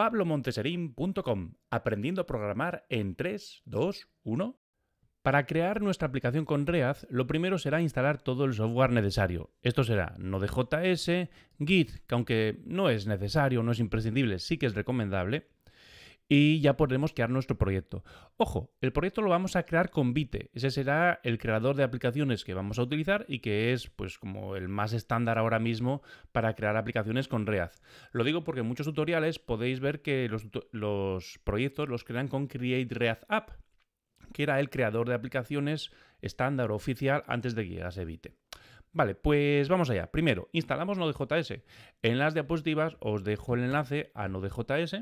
pablomonteserin.com, aprendiendo a programar en 3, 2, 1. Para crear nuestra aplicación con React, lo primero será instalar todo el software necesario. Esto será Node.js, Git, que aunque no es necesario, no es imprescindible, sí que es recomendable, y ya podremos crear nuestro proyecto. Ojo, el proyecto lo vamos a crear con Vite. Ese será el creador de aplicaciones que vamos a utilizar y que es pues como el más estándar ahora mismo para crear aplicaciones con React. Lo digo porque en muchos tutoriales podéis ver que los, los proyectos los crean con Create React App, que era el creador de aplicaciones estándar oficial antes de que llegase Vite. Vale, pues vamos allá. Primero, instalamos Node.js. En las diapositivas os dejo el enlace a Node.js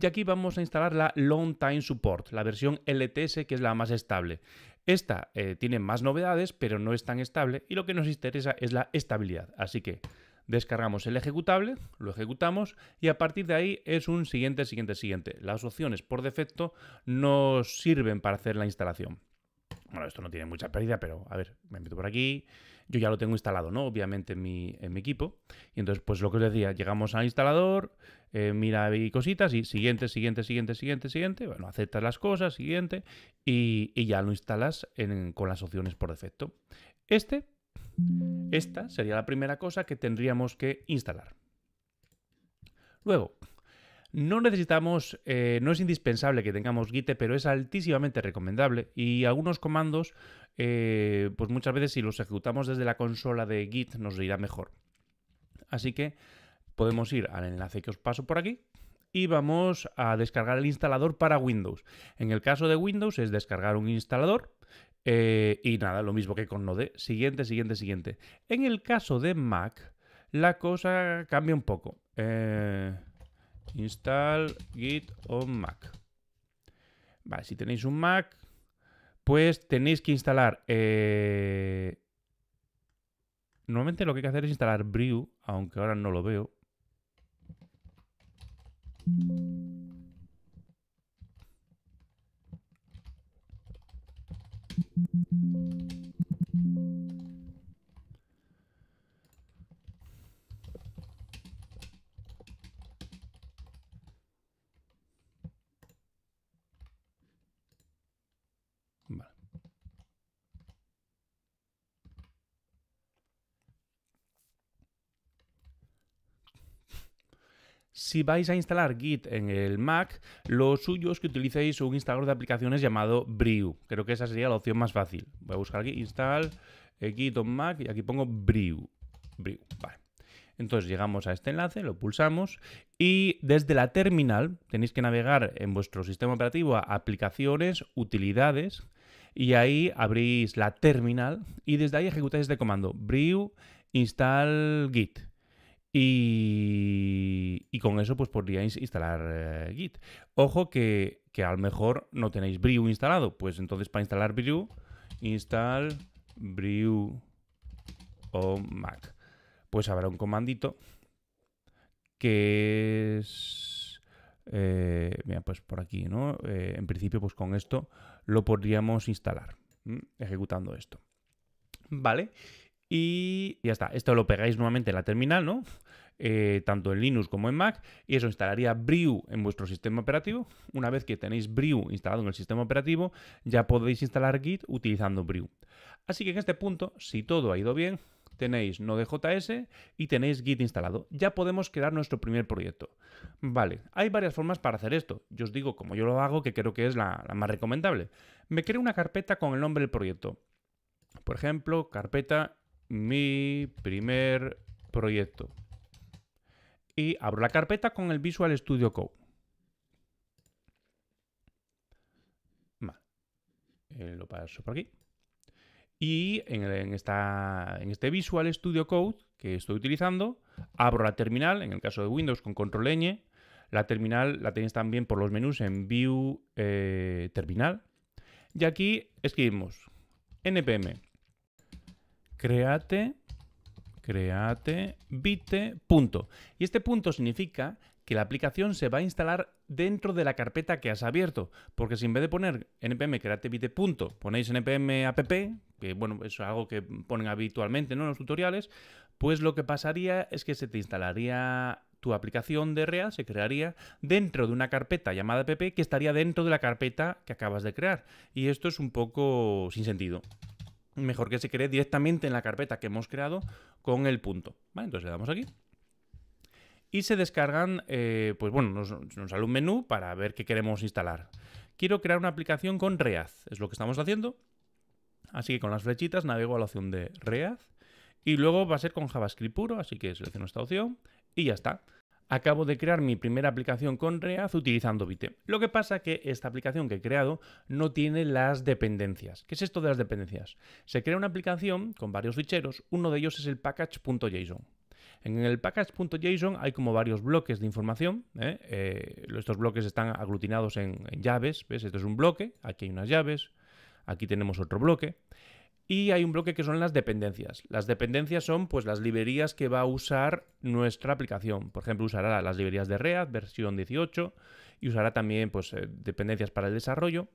y aquí vamos a instalar la Long Time Support, la versión LTS que es la más estable. Esta eh, tiene más novedades, pero no es tan estable y lo que nos interesa es la estabilidad. Así que descargamos el ejecutable, lo ejecutamos y a partir de ahí es un siguiente, siguiente, siguiente. Las opciones por defecto no sirven para hacer la instalación bueno, esto no tiene mucha pérdida, pero a ver, me meto por aquí, yo ya lo tengo instalado, ¿no? Obviamente en mi, equipo. Y entonces, pues lo que os decía, llegamos al instalador, eh, mira y cositas y siguiente, siguiente, siguiente, siguiente, siguiente, bueno, aceptas las cosas, siguiente, y, ya lo instalas con las opciones por defecto. Este, esta sería la primera cosa que tendríamos que instalar. Luego, no necesitamos, eh, no es indispensable que tengamos Git, pero es altísimamente recomendable y algunos comandos, eh, pues muchas veces si los ejecutamos desde la consola de Git nos irá mejor. Así que podemos ir al enlace que os paso por aquí, y vamos a descargar el instalador para Windows. En el caso de Windows es descargar un instalador eh, y nada, lo mismo que con Node. Siguiente, siguiente, siguiente. En el caso de Mac, la cosa cambia un poco install git on Mac. Vale, si tenéis un Mac, pues tenéis que instalar... Eh, normalmente lo que hay que hacer es instalar Brew, aunque ahora no lo veo. Si vais a instalar Git en el Mac, lo suyo es que utilicéis un instalador de aplicaciones llamado Brew. Creo que esa sería la opción más fácil. Voy a buscar aquí install eh, Git on Mac y aquí pongo Brew. Brew, vale. Entonces llegamos a este enlace, lo pulsamos y desde la terminal tenéis que navegar en vuestro sistema operativo a aplicaciones, utilidades y ahí abrís la terminal y desde ahí ejecutáis este comando brew install git y, con eso pues podríais instalar eh, Git. Ojo que, que, a lo mejor no tenéis Brew instalado. Pues entonces para instalar Brew, install Brew o Mac. Pues habrá un comandito que es... Eh, mira, pues por aquí, ¿no? Eh, en principio pues con esto lo podríamos instalar, ejecutando esto. ¿Vale? vale y ya está, esto lo pegáis nuevamente en la terminal, ¿no? Eh, tanto en Linux como en Mac, y eso instalaría Brew en vuestro sistema operativo. Una vez que tenéis Brew instalado en el sistema operativo, ya podéis instalar Git utilizando Brew. Así que en este punto, si todo ha ido bien, tenéis Node.js y tenéis Git instalado. Ya podemos crear nuestro primer proyecto. Vale, hay varias formas para hacer esto. Yo os digo, como yo lo hago, que creo que es la, la más recomendable. Me creo una carpeta con el nombre del proyecto. Por ejemplo, carpeta mi primer proyecto. Y abro la carpeta con el Visual Studio Code. Eh, lo paso por aquí. Y en, esta, en este Visual Studio Code que estoy utilizando, abro la terminal, en el caso de Windows con control n La terminal la tenéis también por los menús en View eh, Terminal. Y aquí escribimos npm create, create, bite, punto. Y este punto significa que la aplicación se va a instalar dentro de la carpeta que has abierto. Porque si en vez de poner npm create bit punto, ponéis npm app, que bueno, es algo que ponen habitualmente en los tutoriales, pues lo que pasaría es que se te instalaría tu aplicación de real se crearía dentro de una carpeta llamada app que estaría dentro de la carpeta que acabas de crear. Y esto es un poco sin sentido mejor que se cree directamente en la carpeta que hemos creado con el punto. Entonces le damos aquí. Y se descargan, eh, pues bueno, nos, sale un menú para ver qué queremos instalar. Quiero crear una aplicación con React, es lo que estamos haciendo. Así que con las flechitas navego a la opción de React. Y luego va a ser con JavaScript puro, así que selecciono esta opción y ya está acabo de crear mi primera aplicación con React utilizando Vite. Lo que pasa es que esta aplicación que he creado no tiene las dependencias. ¿Qué es esto de las dependencias? Se crea una aplicación con varios ficheros, uno de ellos es el package.json. En el package.json hay como varios bloques de información. ¿eh? Eh, estos bloques están aglutinados en, en llaves. ¿ves? Esto es un bloque, aquí hay unas llaves, aquí tenemos otro bloque. Y hay un bloque que son las dependencias. Las dependencias son pues las librerías que va a usar nuestra aplicación. Por ejemplo, usará las librerías de React versión 18 y usará también pues eh, dependencias para el desarrollo,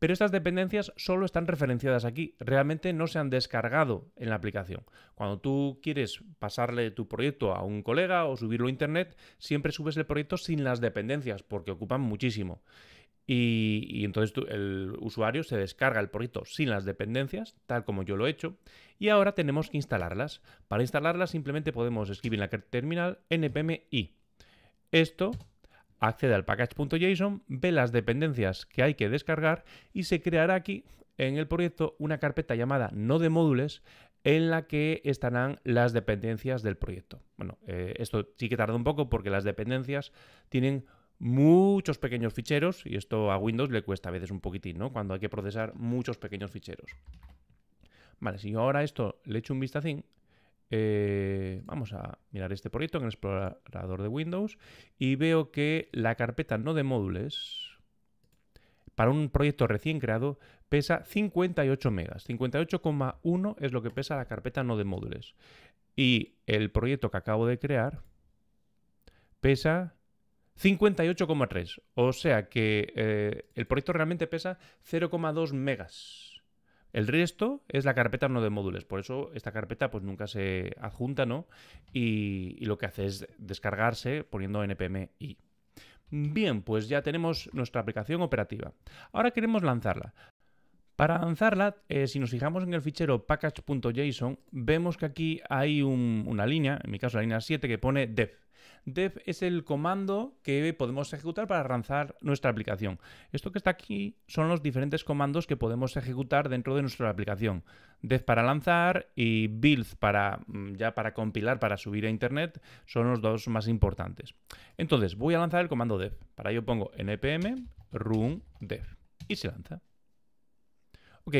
pero estas dependencias solo están referenciadas aquí, realmente no se han descargado en la aplicación. Cuando tú quieres pasarle tu proyecto a un colega o subirlo a internet, siempre subes el proyecto sin las dependencias porque ocupan muchísimo. Y, entonces el usuario se descarga el proyecto sin las dependencias, tal como yo lo he hecho, y ahora tenemos que instalarlas. Para instalarlas simplemente podemos escribir en la terminal npm i. Esto accede al package.json, ve las dependencias que hay que descargar y se creará aquí en el proyecto una carpeta llamada no de módulos en la que estarán las dependencias del proyecto. Bueno, eh, esto sí que tarda un poco porque las dependencias tienen muchos pequeños ficheros, y esto a Windows le cuesta a veces un poquitín, ¿no? Cuando hay que procesar muchos pequeños ficheros. Vale, si yo ahora esto le echo un vistacín, eh, vamos a mirar este proyecto en el explorador de Windows y veo que la carpeta no de módulos para un proyecto recién creado pesa 58 megas. 58,1 es lo que pesa la carpeta no de módulos. Y el proyecto que acabo de crear pesa 58,3. O sea que eh, el proyecto realmente pesa 0,2 megas. El resto es la carpeta no de módulos. Por eso esta carpeta pues nunca se adjunta, ¿no? Y, y lo que hace es descargarse poniendo npm i. Bien, pues ya tenemos nuestra aplicación operativa. Ahora queremos lanzarla. Para lanzarla, eh, si nos fijamos en el fichero package.json, vemos que aquí hay una línea, en mi caso la línea 7, que pone dev. Dev es el comando que podemos ejecutar para lanzar nuestra aplicación. Esto que está aquí son los diferentes comandos que podemos ejecutar dentro de nuestra aplicación. Dev para lanzar y build para mm, ya para compilar, para subir a internet, son los dos más importantes. Entonces, voy a lanzar el comando dev. Para ello pongo npm run dev y se lanza. Ok,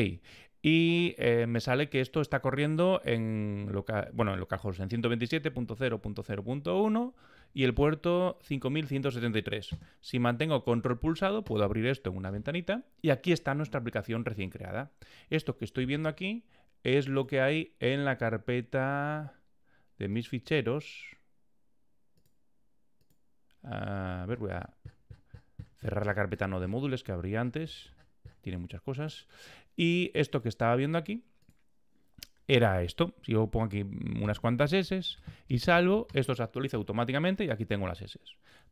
y eh, me sale que esto está corriendo en, lo bueno, en localhost, en 127.0.0.1 y el puerto 5173. Si mantengo control pulsado, puedo abrir esto en una ventanita y aquí está nuestra aplicación recién creada. Esto que estoy viendo aquí es lo que hay en la carpeta de mis ficheros. A ver, voy a cerrar la carpeta no de módulos que abrí antes. Tiene muchas cosas. Y esto que estaba viendo aquí era esto. Si yo pongo aquí unas cuantas S y salvo, esto se actualiza automáticamente y aquí tengo las S.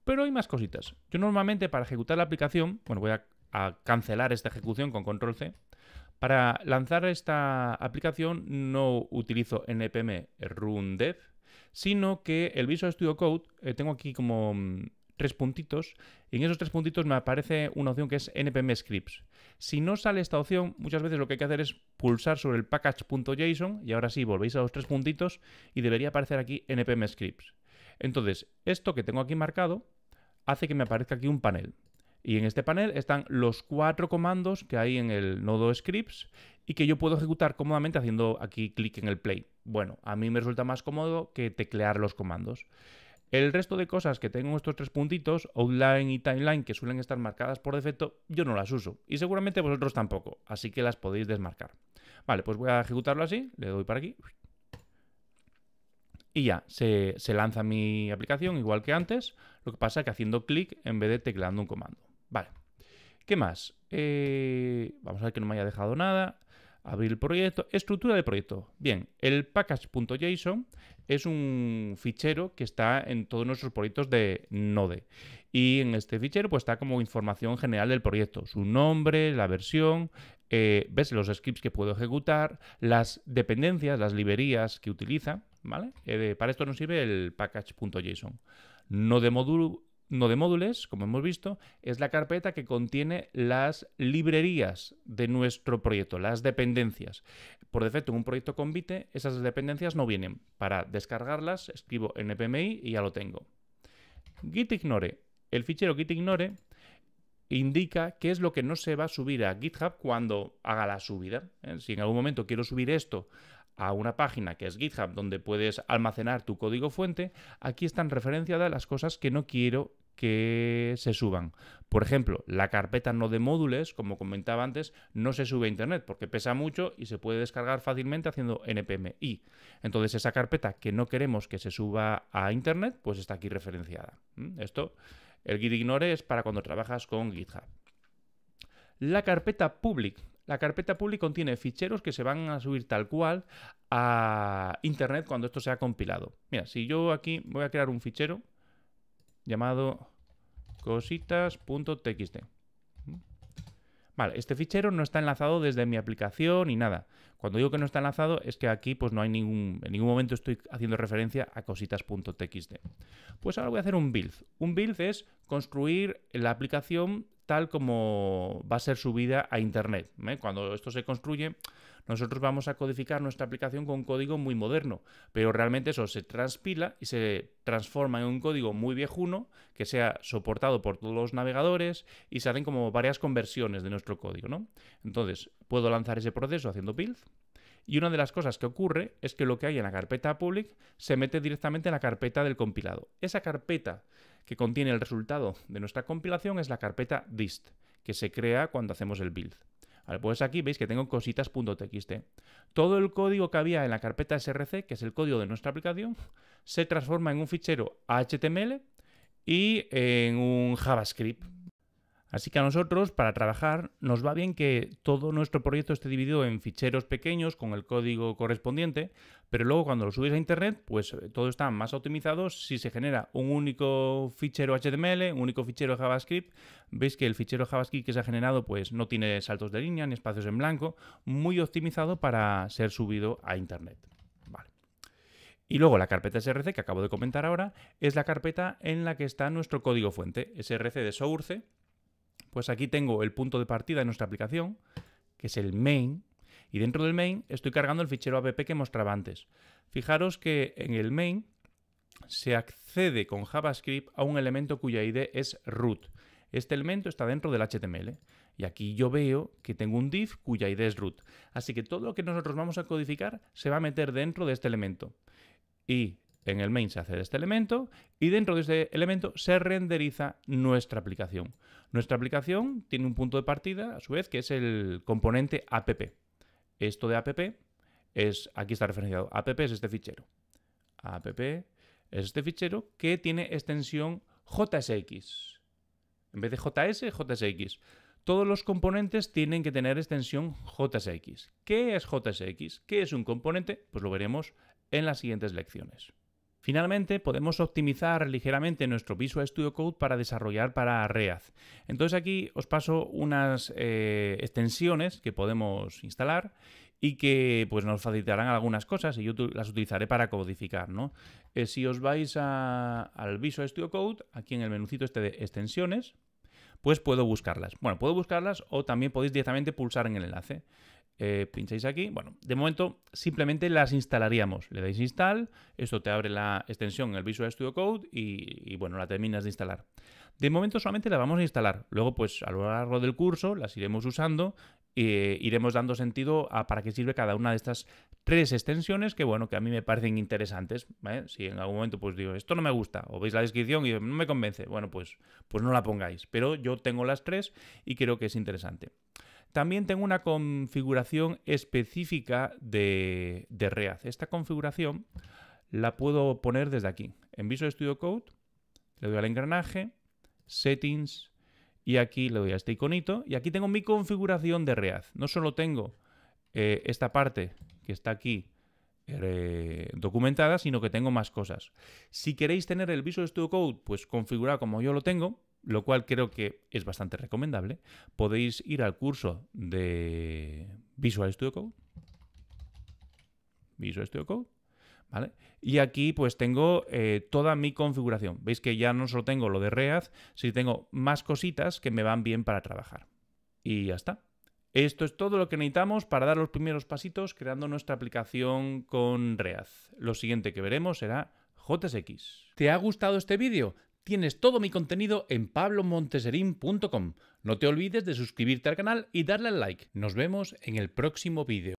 Pero hay más cositas. Yo normalmente para ejecutar la aplicación, bueno, voy a, cancelar esta ejecución con control C. Para lanzar esta aplicación no utilizo npm run dev, sino que el Visual Studio Code, eh, tengo aquí como mm, tres puntitos. Y en esos tres puntitos me aparece una opción que es npm scripts. Si no sale esta opción, muchas veces lo que hay que hacer es pulsar sobre el package.json y ahora sí volvéis a los tres puntitos y debería aparecer aquí npm scripts. Entonces, esto que tengo aquí marcado hace que me aparezca aquí un panel. Y en este panel están los cuatro comandos que hay en el nodo scripts y que yo puedo ejecutar cómodamente haciendo aquí clic en el play. Bueno, a mí me resulta más cómodo que teclear los comandos. El resto de cosas que tengo estos tres puntitos, outline y timeline, que suelen estar marcadas por defecto, yo no las uso. Y seguramente vosotros tampoco, así que las podéis desmarcar. Vale, pues voy a ejecutarlo así, le doy para aquí. Y ya, se, lanza mi aplicación igual que antes, lo que pasa que haciendo clic en vez de tecleando un comando. Vale, ¿qué más? Eh, vamos a ver que no me haya dejado nada. Abrir el proyecto. Estructura de proyecto. Bien, el package.json es un fichero que está en todos nuestros proyectos de Node. Y en este fichero pues está como información general del proyecto. Su nombre, la versión, eh, ves los scripts que puedo ejecutar, las dependencias, las librerías que utiliza. ¿vale? Eh, para esto nos sirve el package.json. Node módulo no de módulos, como hemos visto, es la carpeta que contiene las librerías de nuestro proyecto, las dependencias. Por defecto, en un proyecto con convite, esas dependencias no vienen. Para descargarlas, escribo npmi y ya lo tengo. Git ignore. El fichero gitignore ignore indica qué es lo que no se va a subir a GitHub cuando haga la subida. ¿eh? Si en algún momento quiero subir esto a una página que es GitHub donde puedes almacenar tu código fuente, aquí están referenciadas las cosas que no quiero que se suban. Por ejemplo, la carpeta no de módules como comentaba antes, no se sube a Internet porque pesa mucho y se puede descargar fácilmente haciendo npm y Entonces esa carpeta que no queremos que se suba a Internet, pues está aquí referenciada. ¿Mm? Esto, el git ignore es para cuando trabajas con GitHub. La carpeta public. La carpeta public contiene ficheros que se van a subir tal cual a Internet cuando esto sea compilado. Mira, si yo aquí voy a crear un fichero llamado cositas.txt. Vale, este fichero no está enlazado desde mi aplicación ni nada. Cuando digo que no está enlazado es que aquí pues no hay ningún, en ningún momento estoy haciendo referencia a cositas.txt. Pues ahora voy a hacer un build. Un build es construir la aplicación tal como va a ser subida a Internet. ¿eh? Cuando esto se construye, nosotros vamos a codificar nuestra aplicación con un código muy moderno, pero realmente eso se transpila y se transforma en un código muy viejuno que sea soportado por todos los navegadores y hacen como varias conversiones de nuestro código. Entonces, puedo lanzar ese proceso haciendo build. Y una de las cosas que ocurre es que lo que hay en la carpeta public se mete directamente en la carpeta del compilado. Esa carpeta que contiene el resultado de nuestra compilación es la carpeta dist, que se crea cuando hacemos el build. pues aquí veis que tengo cositas.txt. Todo el código que había en la carpeta src, que es el código de nuestra aplicación, se transforma en un fichero HTML y en un JavaScript. Así que a nosotros, para trabajar, nos va bien que todo nuestro proyecto esté dividido en ficheros pequeños con el código correspondiente, pero luego cuando lo subes a Internet, pues eh, todo está más optimizado. Si se genera un único fichero HTML, un único fichero JavaScript, veis que el fichero JavaScript que se ha generado pues no tiene saltos de línea ni espacios en blanco, muy optimizado para ser subido a Internet. Y luego la carpeta src que acabo de comentar ahora es la carpeta en la que está nuestro código fuente, src de source, pues aquí tengo el punto de partida de nuestra aplicación, que es el main, y dentro del main estoy cargando el fichero app que mostraba antes. Fijaros que en el main se accede con JavaScript a un elemento cuya ID es root. Este elemento está dentro del HTML. Y aquí yo veo que tengo un div cuya ID es root. Así que todo lo que nosotros vamos a codificar se va a meter dentro de este elemento. Y en el main se hace de este elemento y dentro de este elemento se renderiza nuestra aplicación. Nuestra aplicación tiene un punto de partida, a su vez, que es el componente app. Esto de app es, aquí está referenciado, app es este fichero. app es este fichero que tiene extensión JSX. En vez de JS, JSX. Todos los componentes tienen que tener extensión JSX. ¿Qué es JSX? ¿Qué es un componente? Pues lo veremos en las siguientes lecciones. Finalmente, podemos optimizar ligeramente nuestro Visual Studio Code para desarrollar para React. Entonces aquí os paso unas eh, extensiones que podemos instalar y que pues, nos facilitarán algunas cosas y yo las utilizaré para codificar. ¿no? Eh, si os vais al Visual Studio Code, aquí en el menucito este de extensiones, pues puedo buscarlas. Bueno, puedo buscarlas o también podéis directamente pulsar en el enlace. Eh, pincháis aquí. Bueno, de momento simplemente las instalaríamos. Le dais install, esto te abre la extensión en el Visual Studio Code y, bueno, la terminas de instalar. De momento solamente la vamos a instalar. Luego, pues a lo largo del curso las iremos usando e iremos dando sentido a para qué sirve cada una de estas tres extensiones que, bueno, que a mí me parecen interesantes. Si en algún momento pues digo, esto no me gusta, o veis la descripción y no me convence, bueno, pues, pues no la pongáis. Pero yo tengo las tres y creo que es interesante. También tengo una configuración específica de, de React. Esta configuración la puedo poner desde aquí. En Visual Studio Code le doy al engranaje, Settings, y aquí le doy a este iconito. Y aquí tengo mi configuración de React. No solo tengo eh, esta parte que está aquí eh, documentada, sino que tengo más cosas. Si queréis tener el Visual Studio Code pues configurado como yo lo tengo, lo cual creo que es bastante recomendable, podéis ir al curso de Visual Studio Code. Visual Studio Code. ¿Vale? Y aquí pues tengo eh, toda mi configuración. Veis que ya no solo tengo lo de React, sino tengo más cositas que me van bien para trabajar. Y ya está. Esto es todo lo que necesitamos para dar los primeros pasitos creando nuestra aplicación con React. Lo siguiente que veremos será JSX. ¿Te ha gustado este vídeo? Tienes todo mi contenido en pablomonteserin.com. No te olvides de suscribirte al canal y darle al like. Nos vemos en el próximo vídeo.